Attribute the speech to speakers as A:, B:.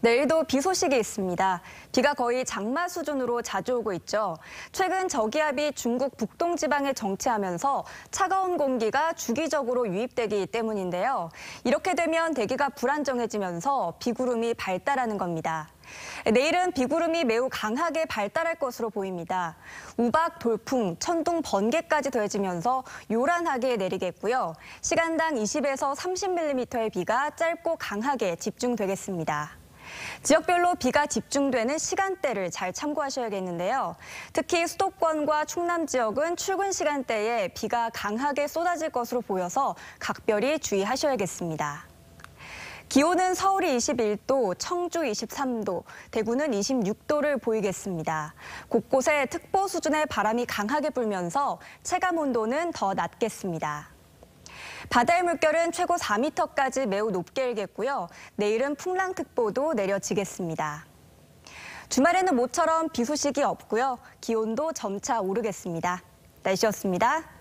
A: 내일도 비 소식이 있습니다. 비가 거의 장마 수준으로 자주 오고 있죠. 최근 저기압이 중국 북동 지방에 정체하면서 차가운 공기가 주기적으로 유입되기 때문인데요. 이렇게 되면 대기가 불안정해지면서 비구름이 발달하는 겁니다. 내일은 비구름이 매우 강하게 발달할 것으로 보입니다. 우박, 돌풍, 천둥, 번개까지 더해지면서 요란하게 내리겠고요. 시간당 20에서 30mm의 비가 짧고 강하게 집중되겠습니다. 지역별로 비가 집중되는 시간대를 잘 참고하셔야겠는데요. 특히 수도권과 충남 지역은 출근 시간대에 비가 강하게 쏟아질 것으로 보여서 각별히 주의하셔야겠습니다. 기온은 서울이 21도, 청주 23도, 대구는 26도를 보이겠습니다. 곳곳에 특보 수준의 바람이 강하게 불면서 체감 온도는 더 낮겠습니다. 바다의 물결은 최고 4m까지 매우 높게 일겠고요. 내일은 풍랑특보도 내려지겠습니다. 주말에는 모처럼 비 소식이 없고요. 기온도 점차 오르겠습니다. 날씨였습니다.